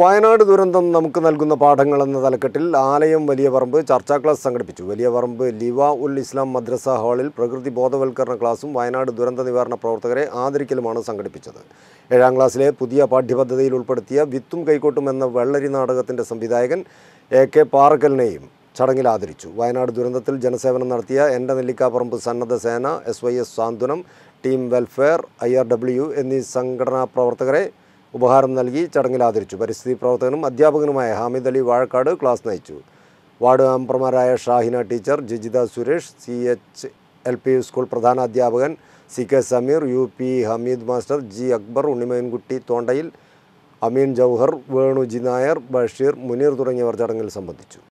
വയനാട് ദുരന്തം നമുക്ക് നൽകുന്ന പാഠങ്ങൾ എന്ന തലക്കെട്ടിൽ ആലയം വലിയ പറമ്പ് ചർച്ചാ ക്ലാസ് സംഘടിപ്പിച്ചു വലിയ പറമ്പ് ലിവ ഉൽ ഇസ്ലാം മദ്രസ ഹാളിൽ പ്രകൃതി ബോധവൽക്കരണ ക്ലാസും വയനാട് ദുരന്ത നിവാരണ പ്രവർത്തകരെ ആദരിക്കലുമാണ് സംഘടിപ്പിച്ചത് ഏഴാം ക്ലാസ്സിലെ പുതിയ പാഠ്യപദ്ധതിയിൽ ഉൾപ്പെടുത്തിയ വിത്തും കൈക്കോട്ടും എന്ന വെള്ളരി നാടകത്തിൻ്റെ സംവിധായകൻ എ കെ പാറക്കലിനെയും ചടങ്ങിൽ ആദരിച്ചു വയനാട് ദുരന്തത്തിൽ ജനസേവനം നടത്തിയ എൻ്റെ നെല്ലിക്കാപ്പറമ്പ് സന്നദ്ധ സേന S Y S Santhwanam team welfare I R W എന്നീ സംഘടനാ പ്രവർത്തകരെ ഉപഹാരം നൽകി ചടങ്ങിൽ ആദരിച്ചു പരിസ്ഥിതി പ്രവർത്തകനും അധ്യാപകനുമായ ഹാമിദ് അലി വാഴക്കാട് ക്ലാസ് നയിച്ചു വാർഡ് മെമ്പർമാരായ Shahina teacher Jijitha Suresh C H L P school അധ്യാപകൻ C K Sameer U P Hameed master G Akbar Unnimayankutty Thondayil Ameen Jauhar Venuji Nair Basheer Muneer തുടങ്ങിയവർ ചടങ്ങിൽ സംബന്ധിച്ചു